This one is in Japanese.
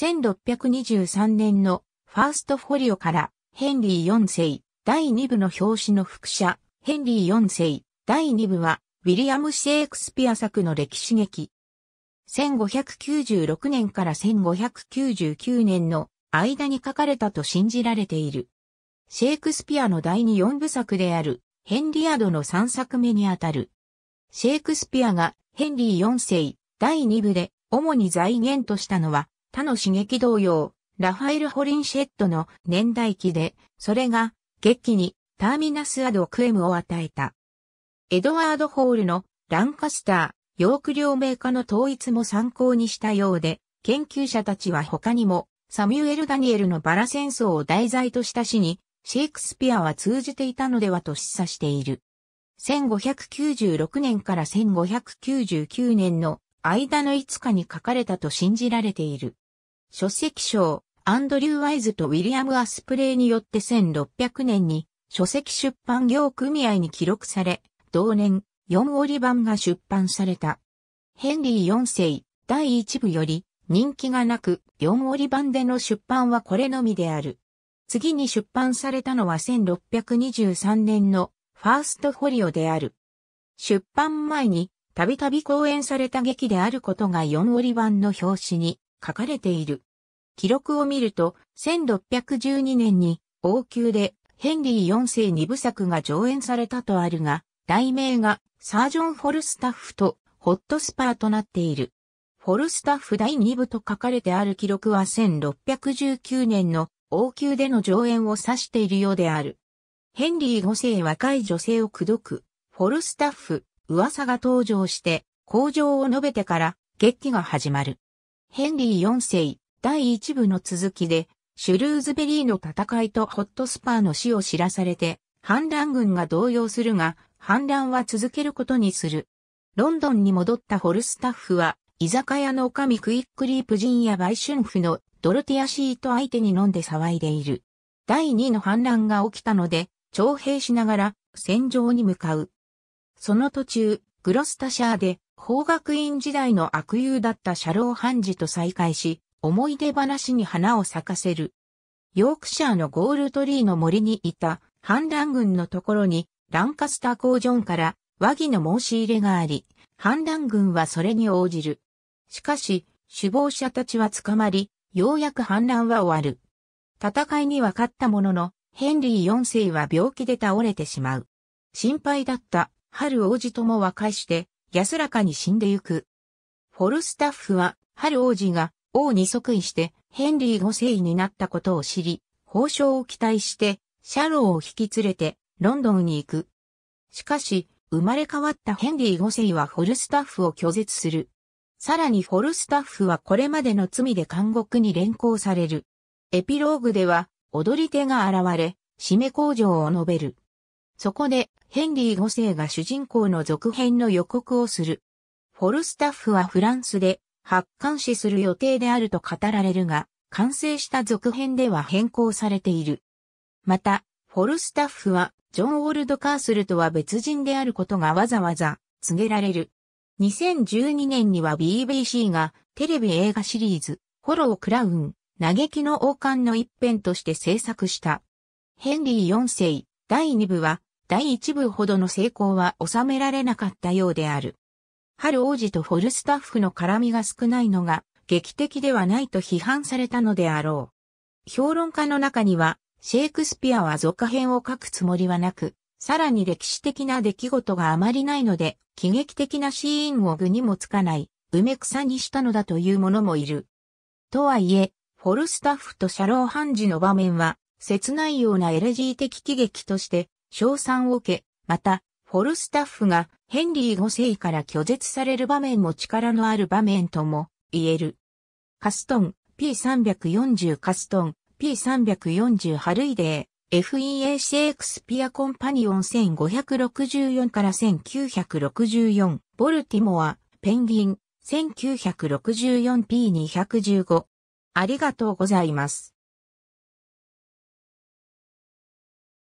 1623年のファーストフォリオからヘンリー4世第2部の表紙の副写ヘンリー4世第2部はウィリアム・シェイクスピア作の歴史劇。1596年から1599年の間に書かれたと信じられている。シェイクスピアの第2、4部作であるヘンリアドの3作目にあたる。シェイクスピアがヘンリー4世第2部で主に財源としたのは他の刺激同様、ラファエル・ホリンシェットの年代記で、それが、月期にターミナス・アド・クエムを与えた。エドワード・ホールのランカスター、ヨーク両名家の統一も参考にしたようで、研究者たちは他にも、サミュエル・ダニエルのバラ戦争を題材とした詩に、シェイクスピアは通じていたのではと示唆している。1596年から1599年の間のいつかに書かれたと信じられている。書籍賞、アンドリュー・ワイズとウィリアム・アスプレイによって1600年に書籍出版業組合に記録され、同年4折版が出版された。ヘンリー4世第1部より人気がなく4折版での出版はこれのみである。次に出版されたのは1623年のファーストフォリオである。出版前にたびたび公演された劇であることが4折版の表紙に書かれている。記録を見ると、1612年に王宮でヘンリー4世二部作が上演されたとあるが、題名がサージョン・フォルスタッフとホットスパーとなっている。フォルスタッフ第二部と書かれてある記録は1619年の王宮での上演を指しているようである。ヘンリー5世若い女性を口説く、フォルスタッフ、噂が登場して、工場を述べてから劇記が始まる。ヘンリー4世、第1部の続きで、シュルーズベリーの戦いとホットスパーの死を知らされて、反乱軍が動揺するが、反乱は続けることにする。ロンドンに戻ったホルスタッフは、居酒屋の女将クイックリープ人や売春婦のドロティアシート相手に飲んで騒いでいる。第2の反乱が起きたので、徴兵しながら戦場に向かう。その途中、グロスタシャーで、法学院時代の悪友だったシャローハンジと再会し、思い出話に花を咲かせる。ヨークシャーのゴールトリーの森にいた、反乱軍のところに、ランカスタージョンから和議の申し入れがあり、反乱軍はそれに応じる。しかし、首謀者たちは捕まり、ようやく反乱は終わる。戦いには勝ったものの、ヘンリー4世は病気で倒れてしまう。心配だった春王子とも和解して、安らかに死んでゆく。フォルスタッフは、春王子が王に即位して、ヘンリー五世になったことを知り、報奨を期待して、シャローを引き連れて、ロンドンに行く。しかし、生まれ変わったヘンリー五世はフォルスタッフを拒絶する。さらにフォルスタッフはこれまでの罪で監獄に連行される。エピローグでは、踊り手が現れ、締め工場を述べる。そこで、ヘンリー5世が主人公の続編の予告をする。フォルスタッフはフランスで発刊誌する予定であると語られるが、完成した続編では変更されている。また、フォルスタッフは、ジョン・オールド・カースルとは別人であることがわざわざ告げられる。2012年には BBC がテレビ映画シリーズ、フォロー・クラウン、嘆きの王冠の一編として制作した。ヘンリー4世第2部は第一部ほどの成功は収められなかったようである。春王子とフォルスタッフの絡みが少ないのが劇的ではないと批判されたのであろう。評論家の中には、シェイクスピアは続編を書くつもりはなく、さらに歴史的な出来事があまりないので、喜劇的なシーンを具にもつかない、埋め草にしたのだという者もいる。とはいえ、フォルスタッフとシャローハンジの場面は、切ないようなエレジー的喜劇として賞賛を受け、また、フォルスタッフがヘンリー5世から拒絶される場面も力のある場面とも言える。カストン P340 カストン P340 ハルイデー FEA シェイクスピアコンパニオン1564から1964ボルティモアペンギン 1964P215 ありがとうございます。